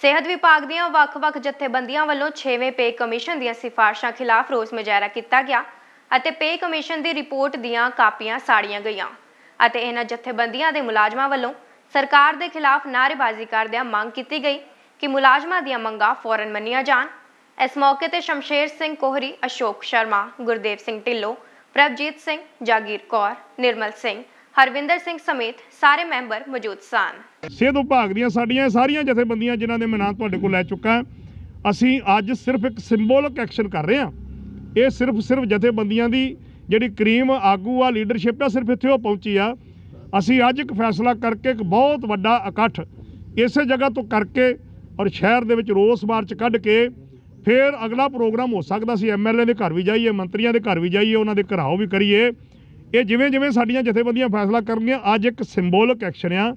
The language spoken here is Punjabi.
ਸਿਹਤ ਵਿਭਾਗ ਦੀਆਂ ਵੱਖ-ਵੱਖ ਜਥੇਬੰਦੀਆਂ ਵੱਲੋਂ 6ਵੇਂ ਪੇ ਕਮਿਸ਼ਨ ਦੀਆਂ ਸਿਫਾਰਸ਼ਾਂ ਖਿਲਾਫ ਰੋਸ ਮਜਾਇਰਾ ਕੀਤਾ ਗਿਆ ਅਤੇ ਪੇ ਕਮਿਸ਼ਨ ਦੀ ਰਿਪੋਰਟ ਦੀਆਂ ਕਾਪੀਆਂ ਸਾੜੀਆਂ ਗਈਆਂ ਅਤੇ ਇਹਨਾਂ ਜਥੇਬੰਦੀਆਂ ਦੇ ਮੁਲਾਜ਼ਮਾਂ ਵੱਲੋਂ ਸਰਕਾਰ ਦੇ ਖਿਲਾਫ ਨਾਅਰੇਬਾਜ਼ੀ ਕਰਦਿਆਂ ਮੰਗ ਕੀਤੀ ਗਈ ਕਿ ਮੁਲਾਜ਼ਮਾਂ ਦੀਆਂ ਮੰਗਾਂ ਫੌਰਨ ਮੰਨੀਆਂ ਜਾਣ ਇਸ ਮੌਕੇ ਤੇ ਸ਼ਮਸ਼ੇਰ ਸਿੰਘ ਕੋਹਰੀ ਅਸ਼ੋਕ ਸ਼ਰਮਾ ਗੁਰਦੇਵ ਸਿੰਘ ਢਿੱਲੋਂ ਪ੍ਰਭਜੀਤ ਸਿੰਘ ਜਾਗੀਰ ਕੌਰ ਨਿਰਮਲ ਸਿੰਘ ਹਰਵਿੰਦਰ ਸਿੰਘ ਸਮੇਤ ਸਾਰੇ ਮੈਂਬਰ ਮੌਜੂਦ ਸਨ ਸਿਹਤ ਵਿਭਾਗ ਦੀਆਂ ਸਾਡੀਆਂ ਸਾਰੀਆਂ ਜਥੇਬੰਦੀਆਂ ਜਿਨ੍ਹਾਂ ਦੇ ਮੈਂ ਨਾਂ ਤੁਹਾਡੇ ਕੋਲ ਲੈ ਚੁੱਕਾ ਅਸੀਂ ਅੱਜ ਸਿਰਫ ਇੱਕ ਸਿੰਬੋਲਿਕ ਐਕਸ਼ਨ ਕਰ ਰਹੇ ਹਾਂ ਇਹ ਸਿਰਫ ਸਿਰਫ ਜਥੇਬੰਦੀਆਂ ਦੀ ਜਿਹੜੀ ਕਰੀਮ ਆਗੂ ਆ ਲੀਡਰਸ਼ਿਪ ਆ ਸਿਰਫ ਇੱਥੇ ਉਹ ਪਹੁੰਚੀ ਆ ਅਸੀਂ ਅੱਜ ਇੱਕ ਫੈਸਲਾ ਕਰਕੇ ਇੱਕ ਬਹੁਤ ਵੱਡਾ ਇਕੱਠ ਇਸੇ ਜਗ੍ਹਾ ਤੋਂ ਕਰਕੇ ਔਰ ਸ਼ਹਿਰ ਦੇ ਵਿੱਚ ਰੋਸ ਮਾਰਚ ਕੱਢ ਕੇ ਫਿਰ ਅਗਲਾ ਪ੍ਰੋਗਰਾਮ ਹੋ ਸਕਦਾ ਸੀ ਐਮਐਲਏ ਦੇ ਘਰ ਵੀ ਜਾਈਏ ਮੰਤਰੀਆਂ ਦੇ ਘਰ ਵੀ ਜਾਈਏ ਉਹਨਾਂ ਦੇ ਘਰਾਓ ਵੀ ਕਰੀਏ ਇਹ ਜਿਵੇਂ ਜਿਵੇਂ ਸਾਡੀਆਂ ਜਥੇਬੰਦੀਆਂ ਫੈਸਲਾ ਕਰਨਗੀਆਂ ਅੱਜ ਇੱਕ ਸਿੰਬੋਲਿਕ ਐਕਸ਼ਨ ਆ